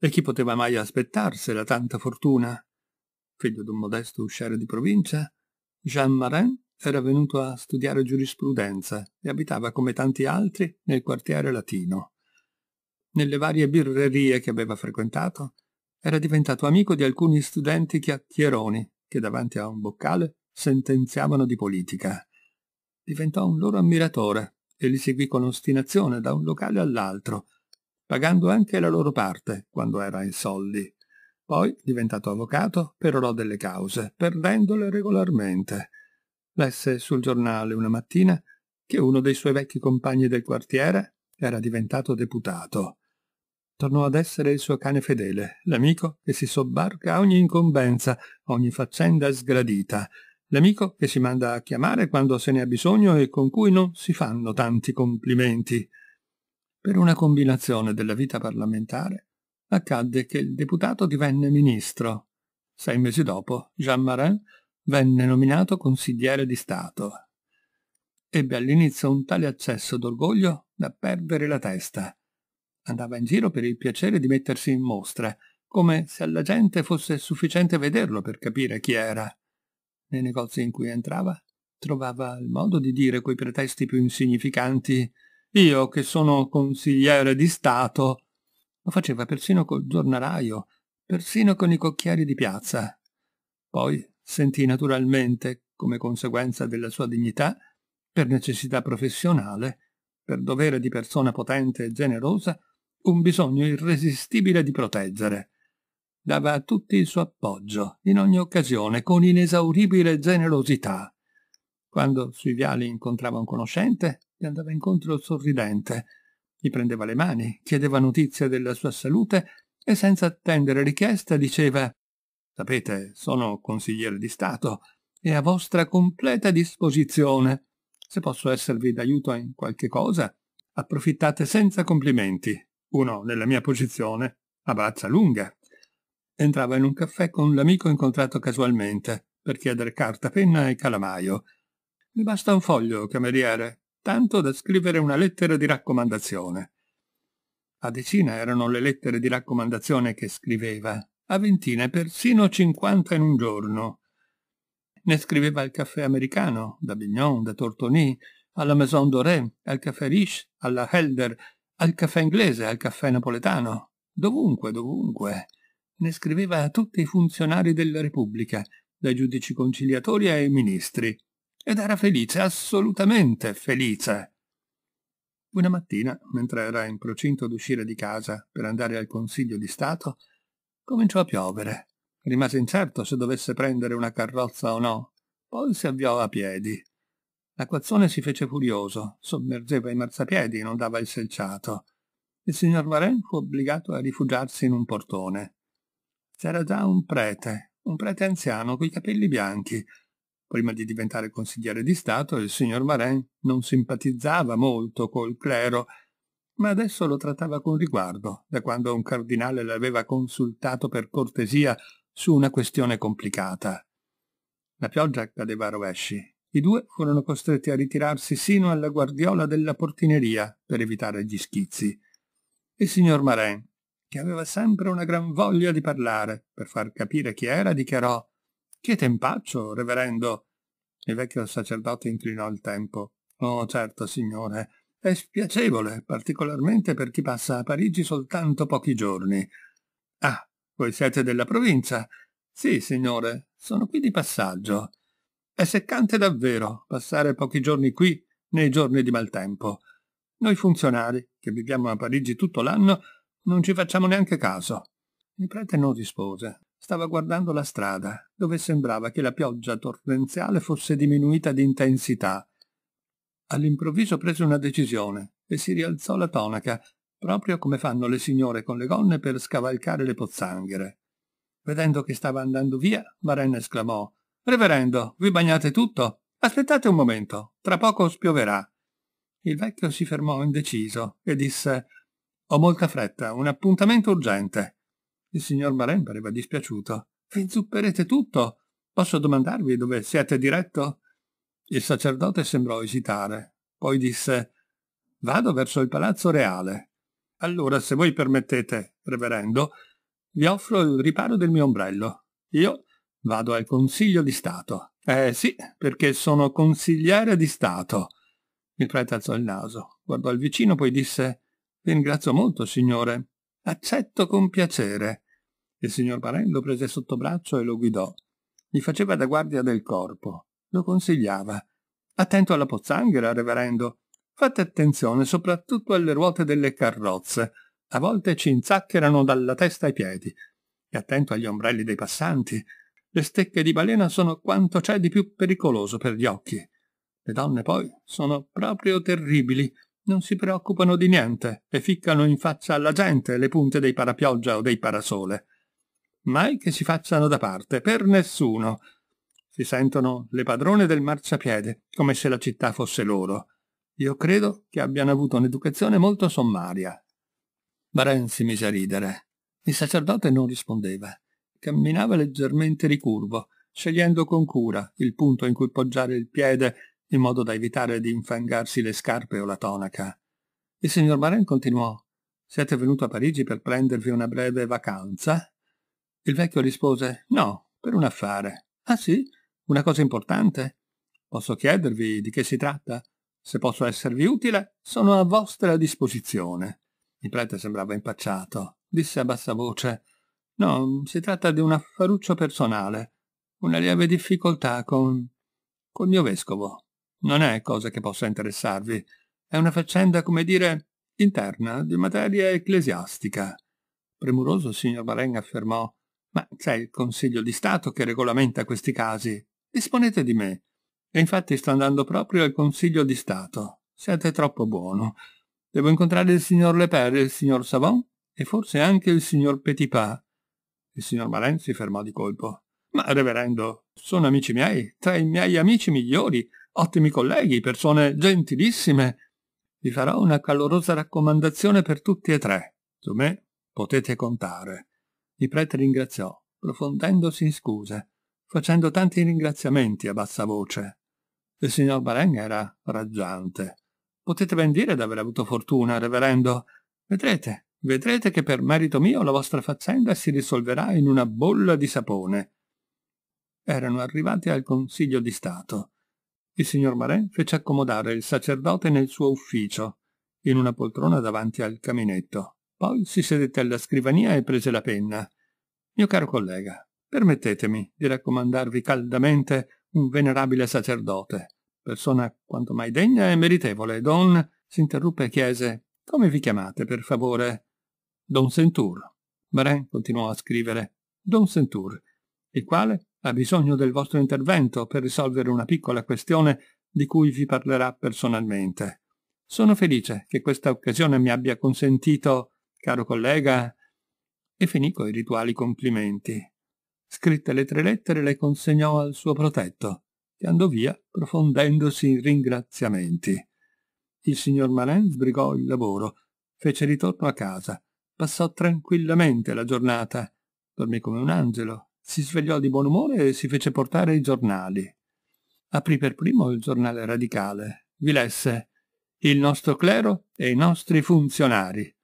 E chi poteva mai aspettarsela tanta fortuna? Figlio d'un modesto usciere di provincia, Jean Marin era venuto a studiare giurisprudenza e abitava come tanti altri nel quartiere latino. Nelle varie birrerie che aveva frequentato, era diventato amico di alcuni studenti chiacchieroni che davanti a un boccale sentenziavano di politica. Diventò un loro ammiratore e li seguì con ostinazione da un locale all'altro, pagando anche la loro parte quando era in soldi. Poi, diventato avvocato, perorò delle cause, perdendole regolarmente. Lesse sul giornale una mattina che uno dei suoi vecchi compagni del quartiere era diventato deputato. Tornò ad essere il suo cane fedele, l'amico che si sobbarca a ogni incombenza, a ogni faccenda sgradita, l'amico che si manda a chiamare quando se ne ha bisogno e con cui non si fanno tanti complimenti. Per una combinazione della vita parlamentare accadde che il deputato divenne ministro. Sei mesi dopo Jean Marin venne nominato consigliere di Stato. Ebbe all'inizio un tale accesso d'orgoglio da perdere la testa. Andava in giro per il piacere di mettersi in mostra, come se alla gente fosse sufficiente vederlo per capire chi era. Nei negozi in cui entrava trovava il modo di dire coi pretesti più insignificanti io, che sono consigliere di Stato, lo faceva persino col giornalaio, persino con i cocchieri di piazza. Poi sentì naturalmente, come conseguenza della sua dignità, per necessità professionale, per dovere di persona potente e generosa, un bisogno irresistibile di proteggere. Dava a tutti il suo appoggio, in ogni occasione, con inesauribile generosità. Quando sui viali incontrava un conoscente, gli andava incontro sorridente, gli prendeva le mani, chiedeva notizie della sua salute e senza attendere richiesta diceva «Sapete, sono consigliere di Stato e a vostra completa disposizione. Se posso esservi d'aiuto in qualche cosa, approfittate senza complimenti. Uno, nella mia posizione, a braccia lunga». Entrava in un caffè con l'amico incontrato casualmente per chiedere carta, penna e calamaio. «Mi basta un foglio, cameriere», tanto da scrivere una lettera di raccomandazione. A decina erano le lettere di raccomandazione che scriveva, a ventina persino cinquanta in un giorno. Ne scriveva al caffè americano, da Bignon, da Tortoni, alla Maison Doré, al caffè Riche, alla Helder, al caffè inglese, al caffè napoletano, dovunque, dovunque. Ne scriveva a tutti i funzionari della Repubblica, dai giudici conciliatori ai ministri ed era felice, assolutamente felice. Una mattina, mentre era in procinto d'uscire di casa per andare al Consiglio di Stato, cominciò a piovere. Rimase incerto se dovesse prendere una carrozza o no. Poi si avviò a piedi. L'acquazzone si fece furioso, sommergeva i marciapiedi, inondava il selciato. Il signor Varen fu obbligato a rifugiarsi in un portone. C'era già un prete, un prete anziano coi capelli bianchi, Prima di diventare consigliere di Stato, il signor Marin non simpatizzava molto col clero, ma adesso lo trattava con riguardo, da quando un cardinale l'aveva consultato per cortesia su una questione complicata. La pioggia cadeva a rovesci. I due furono costretti a ritirarsi sino alla guardiola della portineria per evitare gli schizzi. Il signor Marin, che aveva sempre una gran voglia di parlare, per far capire chi era, dichiarò che tempaccio, reverendo! Il vecchio sacerdote inclinò il tempo. Oh, certo, signore. È spiacevole, particolarmente per chi passa a Parigi soltanto pochi giorni. Ah, voi siete della provincia? Sì, signore, sono qui di passaggio. È seccante davvero passare pochi giorni qui nei giorni di maltempo. Noi funzionari, che viviamo a Parigi tutto l'anno, non ci facciamo neanche caso. Il prete non rispose. Stava guardando la strada, dove sembrava che la pioggia torrenziale fosse diminuita di intensità. All'improvviso prese una decisione e si rialzò la tonaca, proprio come fanno le signore con le gonne per scavalcare le pozzanghere. Vedendo che stava andando via, Varenne esclamò «Reverendo, vi bagnate tutto? Aspettate un momento, tra poco spioverà». Il vecchio si fermò indeciso e disse «Ho molta fretta, un appuntamento urgente». Il signor Maren pareva dispiaciuto. Vi inzupperete tutto? Posso domandarvi dove siete diretto? Il sacerdote sembrò esitare. Poi disse Vado verso il palazzo reale. Allora, se voi permettete, reverendo, vi offro il riparo del mio ombrello. Io vado al Consiglio di Stato. Eh sì, perché sono consigliere di Stato. Il prete alzò il naso, guardò il vicino, poi disse Vi ringrazio molto, signore accetto con piacere. Il signor Baren lo prese sotto braccio e lo guidò. Gli faceva da guardia del corpo. Lo consigliava. Attento alla pozzanghera, reverendo. Fate attenzione soprattutto alle ruote delle carrozze. A volte ci inzaccherano dalla testa ai piedi. E attento agli ombrelli dei passanti. Le stecche di balena sono quanto c'è di più pericoloso per gli occhi. Le donne poi sono proprio terribili. Non si preoccupano di niente e ficcano in faccia alla gente le punte dei parapioggia o dei parasole. Mai che si facciano da parte, per nessuno. Si sentono le padrone del marciapiede, come se la città fosse loro. Io credo che abbiano avuto un'educazione molto sommaria. Baren si mise a ridere. Il sacerdote non rispondeva. Camminava leggermente ricurvo, scegliendo con cura il punto in cui poggiare il piede in modo da evitare di infangarsi le scarpe o la tonaca. Il signor Maren continuò «Siete venuto a Parigi per prendervi una breve vacanza?» Il vecchio rispose «No, per un affare». «Ah sì? Una cosa importante?» «Posso chiedervi di che si tratta? Se posso esservi utile, sono a vostra disposizione». Il prete sembrava impacciato. Disse a bassa voce «No, si tratta di un affaruccio personale, una lieve difficoltà con... col mio vescovo». Non è cosa che possa interessarvi. È una faccenda, come dire, interna, di materia ecclesiastica. Premuroso il signor Barenga affermò ma c'è il Consiglio di Stato che regolamenta questi casi. Disponete di me. E infatti sto andando proprio al Consiglio di Stato. Siete troppo buono. Devo incontrare il signor Leper e il signor Savon e forse anche il signor Petipa. Il signor Malen si fermò di colpo. Ma reverendo, sono amici miei, tra i miei amici migliori ottimi colleghi, persone gentilissime. Vi farò una calorosa raccomandazione per tutti e tre. Su me potete contare. Il prete ringraziò, profondendosi in scuse, facendo tanti ringraziamenti a bassa voce. Il signor Baren era raggiante. Potete ben dire d'aver avuto fortuna, reverendo. Vedrete, vedrete che per merito mio la vostra faccenda si risolverà in una bolla di sapone. Erano arrivati al Consiglio di Stato. Il signor Marin fece accomodare il sacerdote nel suo ufficio, in una poltrona davanti al caminetto. Poi si sedette alla scrivania e prese la penna. Mio caro collega, permettetemi di raccomandarvi caldamente un venerabile sacerdote, persona quanto mai degna e meritevole. Don... si interruppe e chiese «Come vi chiamate, per favore?» «Don Sentur». Marin continuò a scrivere «Don Sentur», il quale ha bisogno del vostro intervento per risolvere una piccola questione di cui vi parlerà personalmente. Sono felice che questa occasione mi abbia consentito, caro collega, e finì coi rituali complimenti. Scritte le tre lettere le consegnò al suo protetto, che andò via profondendosi in ringraziamenti. Il signor Malin sbrigò il lavoro, fece ritorno a casa, passò tranquillamente la giornata, dormì come un angelo, si svegliò di buon umore e si fece portare i giornali. Aprì per primo il giornale radicale. Vi lesse il nostro clero e i nostri funzionari.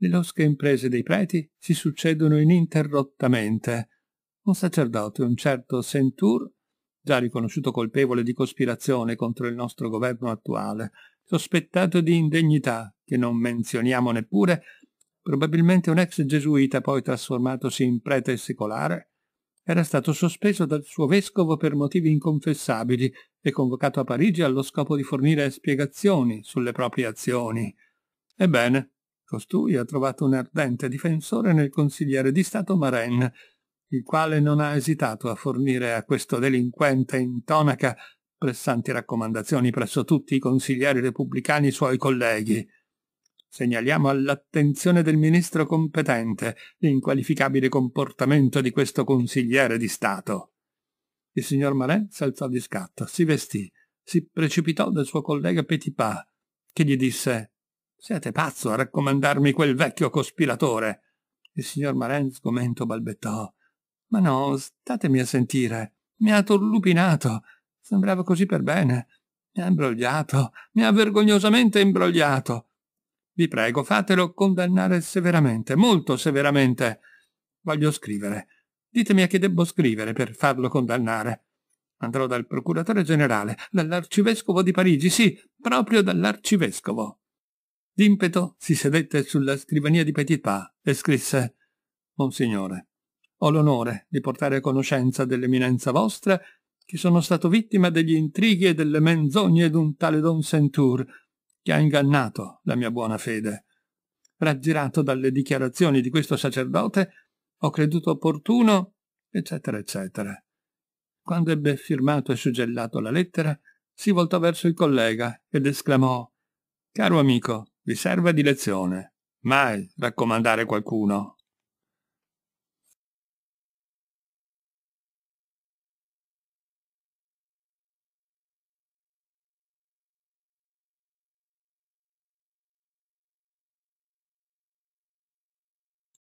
Le losche imprese dei preti si succedono ininterrottamente. Un sacerdote, un certo Centur, già riconosciuto colpevole di cospirazione contro il nostro governo attuale, sospettato di indegnità, che non menzioniamo neppure, probabilmente un ex gesuita poi trasformatosi in prete secolare, era stato sospeso dal suo vescovo per motivi inconfessabili e convocato a Parigi allo scopo di fornire spiegazioni sulle proprie azioni. Ebbene, costui ha trovato un ardente difensore nel consigliere di Stato Maren, il quale non ha esitato a fornire a questo delinquente in tonaca pressanti raccomandazioni presso tutti i consiglieri repubblicani suoi colleghi. Segnaliamo all'attenzione del ministro competente l'inqualificabile comportamento di questo consigliere di Stato. Il signor Marè s'alzò di scatto, si vestì, si precipitò dal suo collega Petipa, che gli disse «Siete pazzo a raccomandarmi quel vecchio cospiratore!» Il signor Marè sgomento balbettò «Ma no, statemi a sentire, mi ha turlupinato, sembrava così per bene, mi ha imbrogliato, mi ha vergognosamente imbrogliato!» Vi prego, fatelo condannare severamente, molto severamente. Voglio scrivere. Ditemi a chi debbo scrivere per farlo condannare. Andrò dal procuratore generale, dall'arcivescovo di Parigi, sì, proprio dall'arcivescovo. D'impeto si sedette sulla scrivania di Petitpas e scrisse «Monsignore, ho l'onore di portare a conoscenza dell'eminenza vostra che sono stato vittima degli intrighi e delle menzogne d'un tale Don Centur, che ha ingannato la mia buona fede. Raggirato dalle dichiarazioni di questo sacerdote, ho creduto opportuno, eccetera, eccetera. Quando ebbe firmato e suggellato la lettera, si voltò verso il collega ed esclamò Caro amico, vi serve di lezione. Mai raccomandare qualcuno